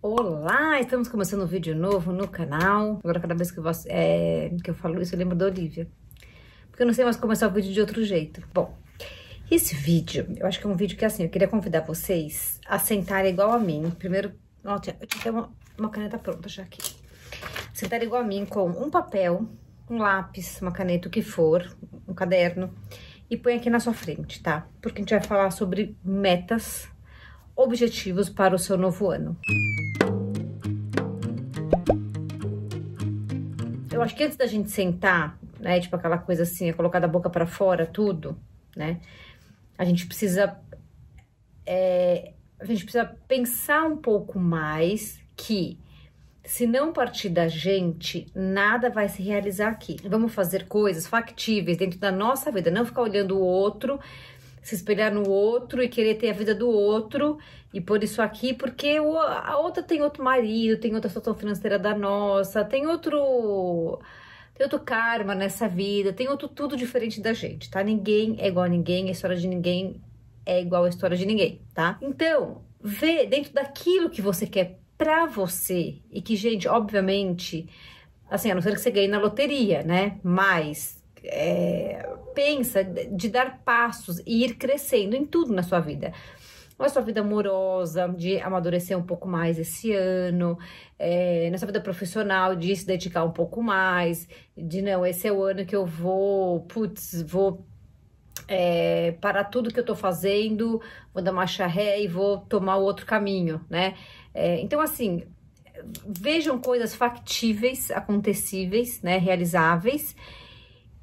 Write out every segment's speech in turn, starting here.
Olá, estamos começando um vídeo novo no canal. Agora, cada vez que, é, que eu falo isso, eu lembro da Olivia. Porque eu não sei mais começar o vídeo de outro jeito. Bom, esse vídeo, eu acho que é um vídeo que, assim, eu queria convidar vocês a sentarem igual a mim. Primeiro, ó, eu tinha até uma, uma caneta pronta já aqui. Sentarem igual a mim com um papel, um lápis, uma caneta, o que for, um caderno, e põe aqui na sua frente, tá? Porque a gente vai falar sobre metas, objetivos para o seu novo ano. Música eu acho que antes da gente sentar, né, tipo aquela coisa assim, é colocar da boca para fora tudo, né? A gente precisa é, a gente precisa pensar um pouco mais que se não partir da gente, nada vai se realizar aqui. Vamos fazer coisas factíveis dentro da nossa vida, não ficar olhando o outro se espelhar no outro e querer ter a vida do outro e por isso aqui, porque a outra tem outro marido, tem outra situação financeira da nossa, tem outro tem outro karma nessa vida, tem outro tudo diferente da gente, tá? Ninguém é igual a ninguém, a história de ninguém é igual a história de ninguém, tá? Então, vê dentro daquilo que você quer pra você e que, gente, obviamente, assim, a não ser que você ganhe na loteria, né? Mas é, pensa de dar passos e ir crescendo em tudo na sua vida. Na sua vida amorosa, de amadurecer um pouco mais esse ano, é, na sua vida profissional, de se dedicar um pouco mais, de não, esse é o ano que eu vou, putz, vou é, parar tudo que eu tô fazendo, vou dar uma charré e vou tomar outro caminho, né? É, então, assim, vejam coisas factíveis, acontecíveis, né, realizáveis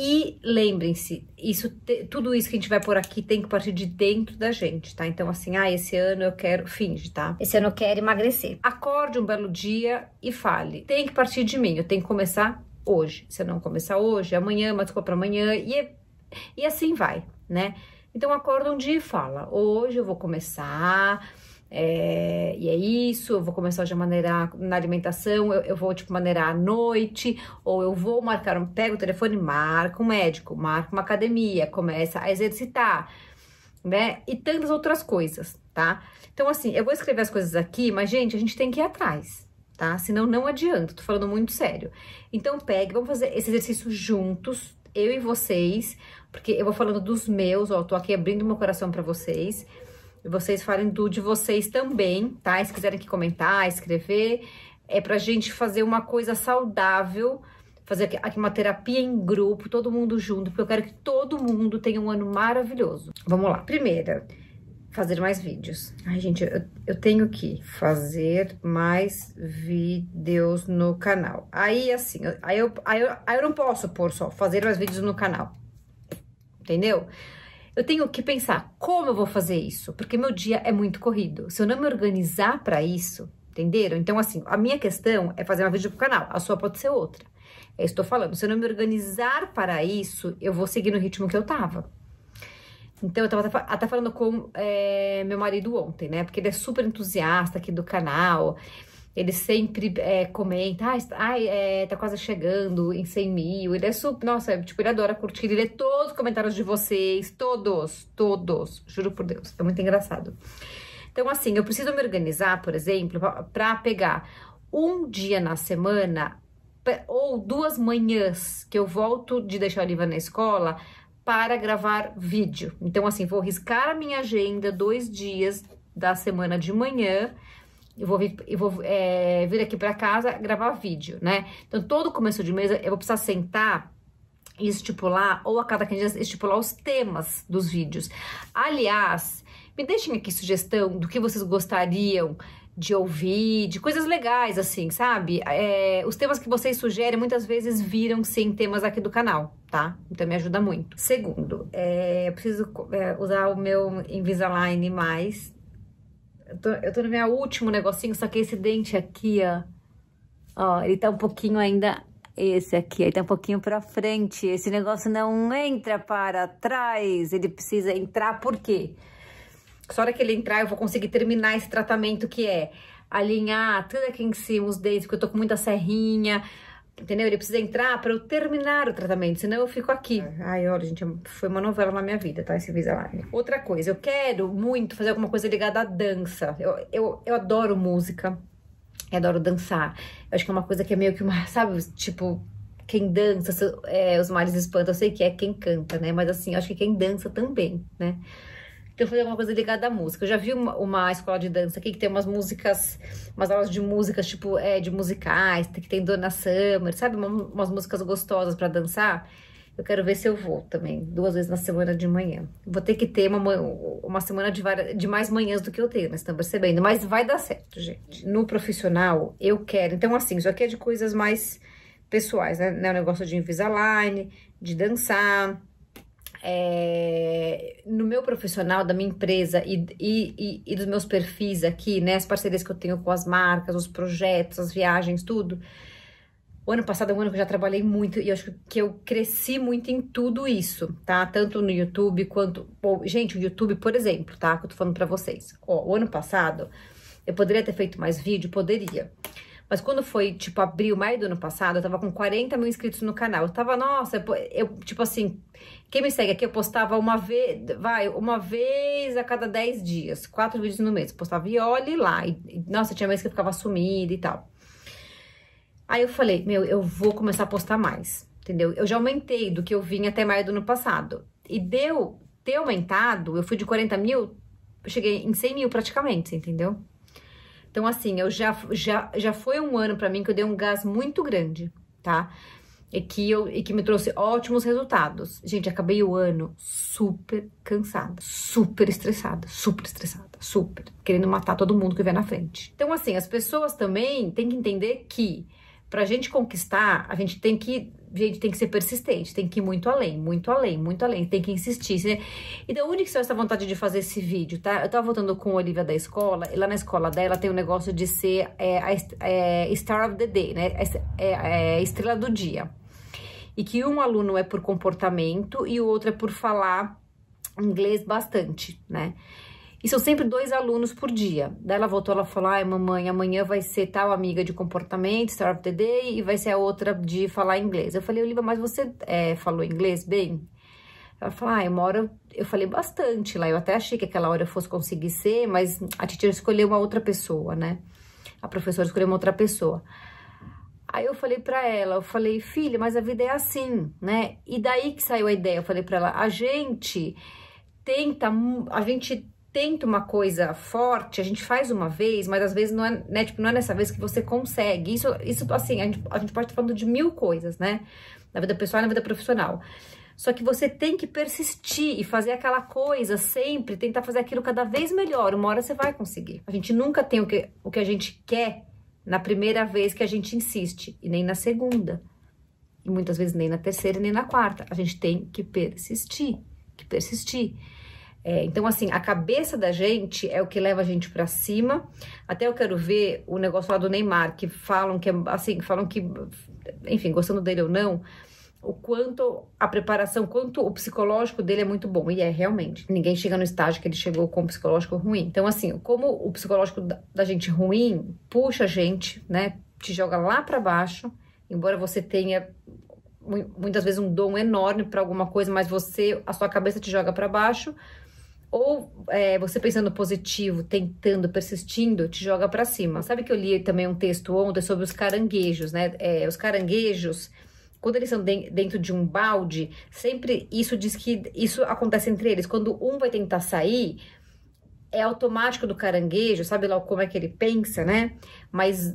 e lembrem-se, isso, tudo isso que a gente vai por aqui tem que partir de dentro da gente, tá? Então, assim, ah, esse ano eu quero. Finge, tá? Esse ano eu quero emagrecer. Acorde um belo dia e fale: tem que partir de mim, eu tenho que começar hoje. Se eu não começar hoje, amanhã, mas desculpa pra amanhã, e, é, e assim vai, né? Então, acorda um dia e fala: hoje eu vou começar é, e é isso, eu vou começar já a maneirar na alimentação, eu, eu, vou, tipo, maneirar à noite, ou eu vou marcar, um, pega o telefone, marco um médico, marco uma academia, começa a exercitar, né? E tantas outras coisas, tá? Então, assim, eu vou escrever as coisas aqui, mas, gente, a gente tem que ir atrás, tá? Senão não adianta, tô falando muito sério. Então, pegue, vamos fazer esse exercício juntos, eu e vocês, porque eu vou falando dos meus, ó, tô aqui abrindo meu coração para vocês, vocês falem do de vocês também, tá? Se quiserem aqui comentar, escrever, é pra gente fazer uma coisa saudável, fazer aqui uma terapia em grupo, todo mundo junto, porque eu quero que todo mundo tenha um ano maravilhoso. Vamos lá. Primeira, fazer mais vídeos. Ai, gente, eu, eu, tenho que fazer mais vídeos no canal. Aí, assim, aí eu, aí, eu, aí eu não posso pôr só fazer mais vídeos no canal. Entendeu? eu tenho que pensar como eu vou fazer isso, porque meu dia é muito corrido. Se eu não me organizar para isso, entenderam? Então, assim, a minha questão é fazer uma vídeo pro canal, a sua pode ser outra. É eu estou falando, se eu não me organizar para isso, eu vou seguir no ritmo que eu tava. Então, eu tava até falando com é, meu marido ontem, né? Porque ele é super entusiasta aqui do canal. Ele sempre é, comenta, ah, ai, é, tá quase chegando em 100 mil. Ele é super, nossa, tipo, ele adora curtir, ele lê todos os comentários de vocês, todos, todos, juro por Deus, é muito engraçado. Então, assim, eu preciso me organizar, por exemplo, para pegar um dia na semana ou duas manhãs que eu volto de deixar a Oliva na escola para gravar vídeo. Então, assim, vou riscar a minha agenda dois dias da semana de manhã eu vou vir, eu vou, é, vir aqui para casa gravar vídeo, né? Então, todo começo de mesa eu vou precisar sentar e estipular, ou a cada 15 dias, estipular os temas dos vídeos. Aliás, me deixem aqui sugestão do que vocês gostariam de ouvir, de coisas legais, assim, sabe? É, os temas que vocês sugerem muitas vezes viram sem temas aqui do canal, tá? Então me ajuda muito. Segundo, é, eu preciso é, usar o meu Invisalign mais eu tô, eu tô no meu último negocinho, só que esse dente aqui, ó. Ó, ele tá um pouquinho ainda... Esse aqui, ele tá um pouquinho pra frente. Esse negócio não entra para trás. Ele precisa entrar, por quê? Só hora que ele entrar, eu vou conseguir terminar esse tratamento que é alinhar tudo aqui em cima, os dentes, porque eu tô com muita serrinha, Entendeu? Ele precisa entrar para eu terminar o tratamento, senão eu fico aqui. Ai, olha, gente, foi uma novela na minha vida, tá? Esse Visalign. Outra coisa, eu quero muito fazer alguma coisa ligada à dança. Eu, eu, eu adoro música, eu adoro dançar. Eu acho que é uma coisa que é meio que uma, sabe, tipo, quem dança, é, os males espantam. Eu sei que é quem canta, né? Mas assim, eu acho que quem dança também, né? Então fazer alguma coisa ligada à música. Eu já vi uma, uma, escola de dança aqui que tem umas músicas, umas aulas de músicas, tipo, é, de musicais, que tem Dona Summer, sabe? Uma, umas músicas gostosas para dançar. Eu quero ver se eu vou também, duas vezes na semana de manhã. Vou ter que ter uma, uma semana de, várias, de mais manhãs do que eu tenho, né? Estão percebendo? Mas vai dar certo, gente. No profissional, eu quero. Então, assim, isso aqui é de coisas mais pessoais, né? O é negócio de Invisalign, de dançar, é, no meu profissional, da minha empresa e, e, e, dos meus perfis aqui, né? As parcerias que eu tenho com as marcas, os projetos, as viagens, tudo. O ano passado é um ano que eu já trabalhei muito e acho que eu cresci muito em tudo isso, tá? Tanto no YouTube quanto. Bom, gente, o YouTube, por exemplo, tá? Que eu tô falando pra vocês. Ó, o ano passado eu poderia ter feito mais vídeo? Poderia. Mas quando foi, tipo, abril, maio do ano passado, eu tava com 40 mil inscritos no canal. Eu tava, nossa, eu, tipo assim, quem me segue aqui, eu postava uma vez, vai, uma vez a cada 10 dias, quatro vídeos no mês. Eu postava e olhe lá. E, nossa, tinha mês que eu ficava sumida e tal. Aí eu falei, meu, eu vou começar a postar mais, entendeu? Eu já aumentei do que eu vinha até maio do ano passado. E deu ter aumentado, eu fui de 40 mil, cheguei em 100 mil praticamente, entendeu? Então, assim, eu já, já, já foi um ano para mim que eu dei um gás muito grande, tá? E que, eu, e que me trouxe ótimos resultados. Gente, acabei o ano super cansada, super estressada, super estressada, super. Querendo matar todo mundo que vem na frente. Então, assim, as pessoas também têm que entender que pra gente conquistar, a gente tem que gente, tem que ser persistente, tem que ir muito além, muito além, muito além, tem que insistir. Né? E da onde que saiu essa vontade de fazer esse vídeo, tá? Eu tava voltando com a Olivia da escola, e lá na escola dela tem um negócio de ser é, a é, Star of the Day, né? É, é, é, estrela do dia. E que um aluno é por comportamento e o outro é por falar inglês bastante, né? E são sempre dois alunos por dia. Daí ela voltou, ela falou: ai, mamãe, amanhã vai ser tal amiga de comportamento, Star of the Day, e vai ser a outra de falar inglês. Eu falei: Oliva, mas você é, falou inglês bem? Ela falou: ai, ah, uma hora eu falei bastante lá. Eu até achei que aquela hora eu fosse conseguir ser, mas a titia escolheu uma outra pessoa, né? A professora escolheu uma outra pessoa. Aí eu falei para ela, eu falei, filha, mas a vida é assim, né? E daí que saiu a ideia, eu falei para ela, a gente tenta, a gente tenta uma coisa forte, a gente faz uma vez, mas às vezes não é, né, tipo, não é nessa vez que você consegue. Isso, isso assim, a gente, a gente pode estar falando de mil coisas, né? Na vida pessoal e na vida profissional. Só que você tem que persistir e fazer aquela coisa sempre, tentar fazer aquilo cada vez melhor. Uma hora você vai conseguir. A gente nunca tem o que, o que a gente quer na primeira vez que a gente insiste, e nem na segunda. E muitas vezes nem na terceira e nem na quarta. A gente tem que persistir, que persistir. É, então, assim, a cabeça da gente é o que leva a gente para cima. Até eu quero ver o negócio lá do Neymar, que falam que, é, assim, falam que, enfim, gostando dele ou não, o quanto a preparação, quanto o psicológico dele é muito bom. E é realmente. Ninguém chega no estágio que ele chegou com o psicológico ruim. Então, assim, como o psicológico da gente ruim puxa a gente, né? Te joga lá para baixo, embora você tenha muitas vezes um dom enorme para alguma coisa, mas você, a sua cabeça te joga para baixo ou é, você pensando positivo, tentando, persistindo, te joga para cima. Sabe que eu li também um texto ontem sobre os caranguejos, né? É, os caranguejos, quando eles são de dentro de um balde, sempre isso diz que isso acontece entre eles. Quando um vai tentar sair, é automático do caranguejo, sabe lá como é que ele pensa, né? Mas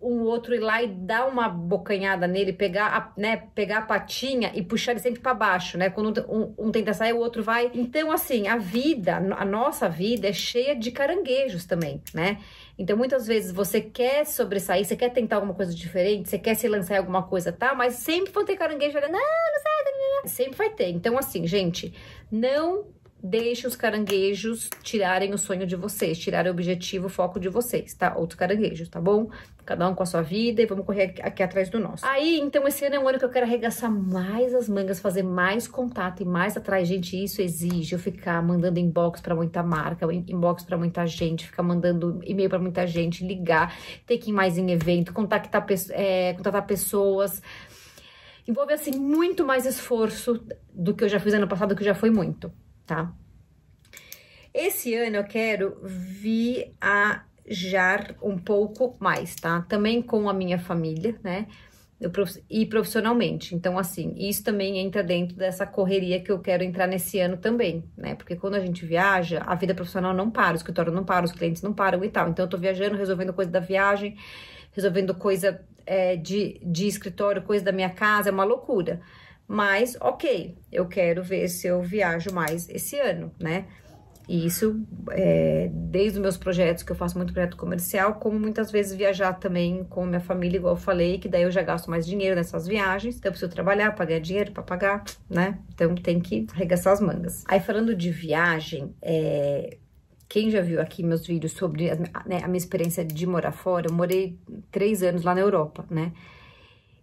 um outro ir lá e dar uma bocanhada nele, pegar a, né, pegar a patinha e puxar ele sempre para baixo, né? Quando um, um, tenta sair, o outro vai. Então, assim, a vida, a nossa vida é cheia de caranguejos também, né? Então, muitas vezes você quer sobressair, você quer tentar alguma coisa diferente, você quer se lançar em alguma coisa, tá? Mas sempre vão ter caranguejo, não, não sai, não, não. sempre vai ter. Então, assim, gente, não Deixe os caranguejos tirarem o sonho de vocês, tirarem o objetivo, o foco de vocês, tá? Outros caranguejos, tá bom? Cada um com a sua vida e vamos correr aqui, aqui atrás do nosso. Aí, então, esse ano é um ano que eu quero arregaçar mais as mangas, fazer mais contato e mais atrás. Gente, isso exige eu ficar mandando inbox para muita marca, inbox para muita gente, ficar mandando e-mail para muita gente, ligar, ter que ir mais em evento, contactar, é, contatar pessoas envolve assim muito mais esforço do que eu já fiz ano passado, que já foi muito tá? Esse ano eu quero viajar um pouco mais, tá? Também com a minha família, né? e profissionalmente. Então, assim, isso também entra dentro dessa correria que eu quero entrar nesse ano também, né? Porque quando a gente viaja, a vida profissional não para, o escritório não para, os clientes não param e tal. Então, eu tô viajando, resolvendo coisa da viagem, resolvendo coisa é, de, de escritório, coisa da minha casa, é uma loucura. Mas, ok, eu quero ver se eu viajo mais esse ano, né? E isso, é, desde os meus projetos, que eu faço muito projeto comercial, como muitas vezes viajar também com minha família, igual eu falei, que daí eu já gasto mais dinheiro nessas viagens. Então, eu preciso trabalhar, pagar dinheiro para pagar, né? Então, tem que arregaçar as mangas. Aí, falando de viagem, é, quem já viu aqui meus vídeos sobre né, a minha experiência de morar fora, eu morei três anos lá na Europa, né?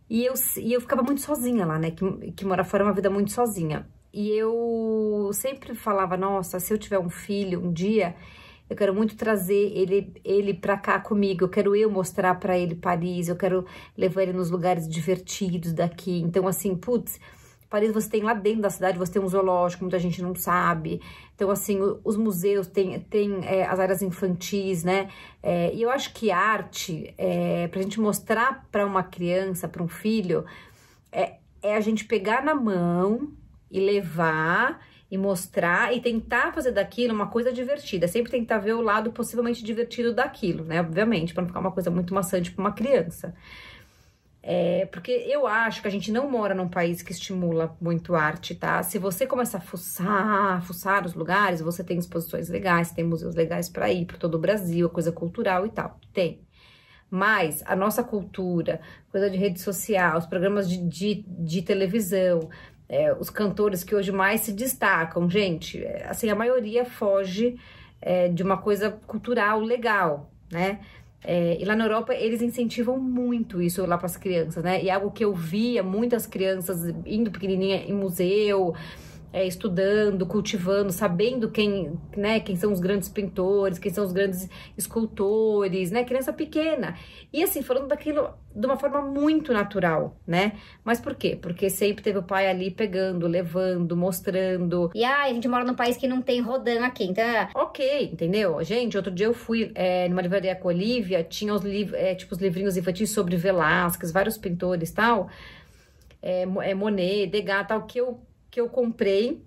E eu, e eu ficava muito sozinha lá, né? Que, que morar fora é uma vida muito sozinha. E eu sempre falava, nossa, se eu tiver um filho um dia, eu quero muito trazer ele, ele pra cá comigo. Eu quero eu mostrar para ele Paris, eu quero levar ele nos lugares divertidos daqui. Então, assim, putz, Paris você tem lá dentro da cidade, você tem um zoológico, muita gente não sabe. Então, assim, os museus têm tem, é, as áreas infantis, né? É, e eu acho que arte, é, pra gente mostrar para uma criança, para um filho, é, é a gente pegar na mão e levar e mostrar e tentar fazer daquilo uma coisa divertida. Sempre tentar ver o lado possivelmente divertido daquilo, né? Obviamente, para não ficar uma coisa muito maçante para uma criança. É, porque eu acho que a gente não mora num país que estimula muito arte, tá? Se você começar a fuçar, fuçar os lugares, você tem exposições legais, tem museus legais para ir, para todo o Brasil, é coisa cultural e tal. Tem. Mas a nossa cultura, coisa de rede social, os programas de, de, de televisão, é, os cantores que hoje mais se destacam, gente, é, assim, a maioria foge é, de uma coisa cultural legal, né? É, e lá na Europa eles incentivam muito isso lá para as crianças, né? E é algo que eu via muitas crianças indo pequenininha em museu, é, estudando, cultivando, sabendo quem, né, quem são os grandes pintores, quem são os grandes escultores, né, criança pequena. E assim, falando daquilo de uma forma muito natural, né? Mas por quê? Porque sempre teve o pai ali pegando, levando, mostrando. E ai, ah, a gente mora num país que não tem Rodin aqui, então. É ok, entendeu? Gente, outro dia eu fui é, numa livraria com a Olivia, tinha os liv é, tipo, os livrinhos infantis sobre Velázquez, vários pintores e tal. É, é Monet, Degas, tal, que eu que eu comprei.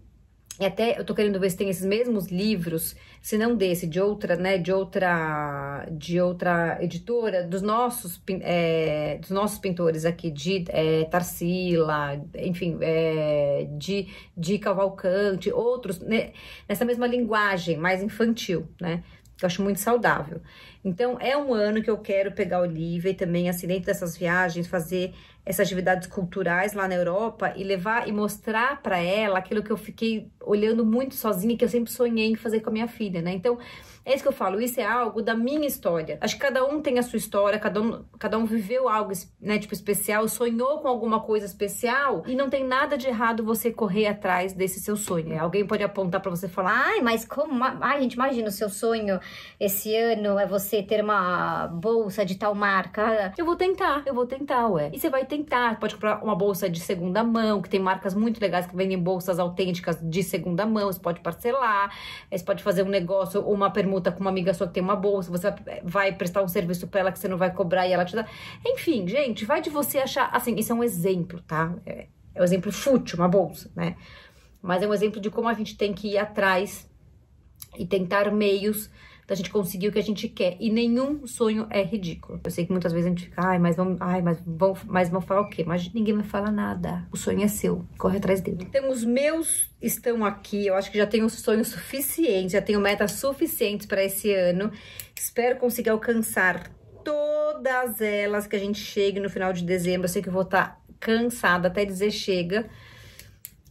E até eu tô querendo ver se tem esses mesmos livros, se não desse, de outra, né? De outra, de outra editora, dos nossos, é, dos nossos pintores aqui, de é, Tarsila, enfim, é, de, de Cavalcante, outros, né, nessa mesma linguagem, mais infantil, né? que eu acho muito saudável. Então, é um ano que eu quero pegar o livro e também, assim, dentro dessas viagens, fazer essas atividades culturais lá na Europa e levar e mostrar para ela aquilo que eu fiquei olhando muito sozinha, que eu sempre sonhei em fazer com a minha filha, né? Então, é isso que eu falo, isso é algo da minha história. Acho que cada um tem a sua história, cada um, cada um viveu algo, né, tipo, especial, sonhou com alguma coisa especial e não tem nada de errado você correr atrás desse seu sonho. Alguém pode apontar para você e falar: "Ai, mas como, ai, gente, imagina o seu sonho esse ano é você ter uma bolsa de tal marca". Eu vou tentar, eu vou tentar, ué. E você vai tentar, pode comprar uma bolsa de segunda mão, que tem marcas muito legais que vendem bolsas autênticas de segunda mão, você pode parcelar, você pode fazer um negócio uma permuta permuta com uma amiga sua que tem uma bolsa, você vai prestar um serviço para ela que você não vai cobrar e ela te dá. Enfim, gente, vai de você achar. Assim, isso é um exemplo, tá? É, é um exemplo fútil, uma bolsa, né? Mas é um exemplo de como a gente tem que ir atrás e tentar meios da então, gente conseguir o que a gente quer. E nenhum sonho é ridículo. Eu sei que muitas vezes a gente fica, ai, mas vão, ai, mas vão, mas vão falar o quê? Mas ninguém vai falar nada. O sonho é seu. Corre atrás dele. Então, os meus estão aqui. Eu acho que já tenho sonhos suficientes, já tenho metas suficientes para esse ano. Espero conseguir alcançar todas elas que a gente chegue no final de dezembro. Eu sei que eu vou estar tá cansada até dizer chega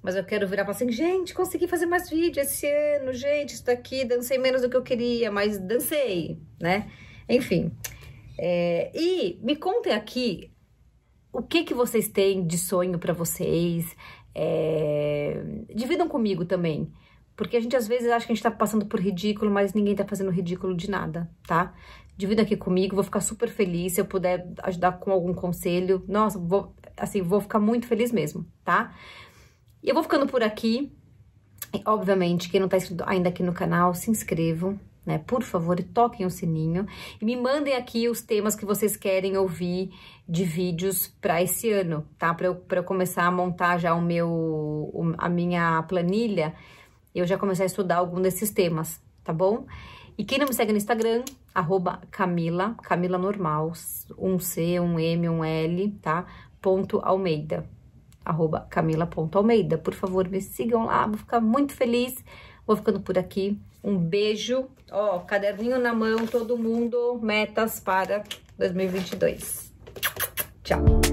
mas eu quero virar e falar assim, gente, consegui fazer mais vídeo esse ano, gente, isso daqui, dancei menos do que eu queria, mas dancei, né? Enfim. É, e me contem aqui o que, que vocês têm de sonho para vocês. É, dividam comigo também. Porque a gente às vezes acha que a gente tá passando por ridículo, mas ninguém tá fazendo ridículo de nada, tá? Divida aqui comigo, vou ficar super feliz se eu puder ajudar com algum conselho. Nossa, vou, assim, vou ficar muito feliz mesmo, tá? E eu vou ficando por aqui. E, obviamente, quem não tá inscrito ainda aqui no canal, se inscrevam. Né, por favor, toquem o sininho e me mandem aqui os temas que vocês querem ouvir de vídeos para esse ano, tá? Para eu, pra eu começar a montar já o meu, a minha planilha, eu já comecei a estudar algum desses temas, tá bom? E quem não me segue no Instagram, arroba Camila, Camila normal, um C, um M, um L, tá? Ponto Almeida arroba camila.almeida. Por favor, me sigam lá, vou ficar muito feliz. Vou ficando por aqui. Um beijo. Ó, caderninho na mão, todo mundo. Metas para 2022. Tchau.